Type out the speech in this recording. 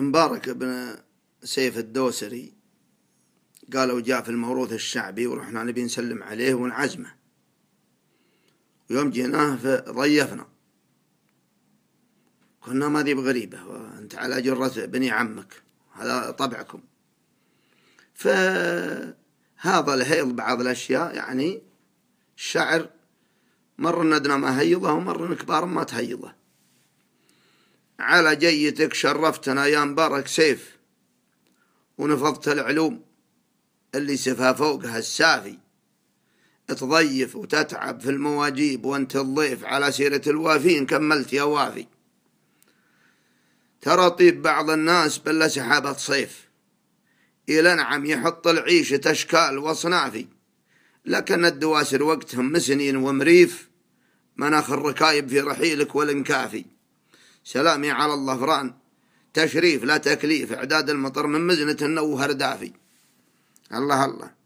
مبارك بن سيف الدوسري قالوا جاء في الموروث الشعبي ورحنا نبي نسلم عليه ونعزمه ويوم جيناه ضيفنا قلنا ما ذي بغريبة وأنت على جرة بني عمك هذا طبعكم فهذا الهيض بعض الأشياء يعني الشعر مرة ندنا ما هيضه ومرة كبار ما تهيضه على جيتك شرفتنا يا مبارك سيف ونفضت العلوم اللي سفها فوقها السافي تضيف وتتعب في المواجيب وانت الضيف على سيرة الوافين كملت يا وافي ترى طيب بعض الناس بلا سحابة صيف إلى نعم يحط العيش أشكال وأصنافي لكن الدواسر وقتهم مسنين ومريف مناخ الركايب في رحيلك والانكافي سلامي على الله فران تشريف لا تكليف إعداد المطر من مزنة النو هردافي الله الله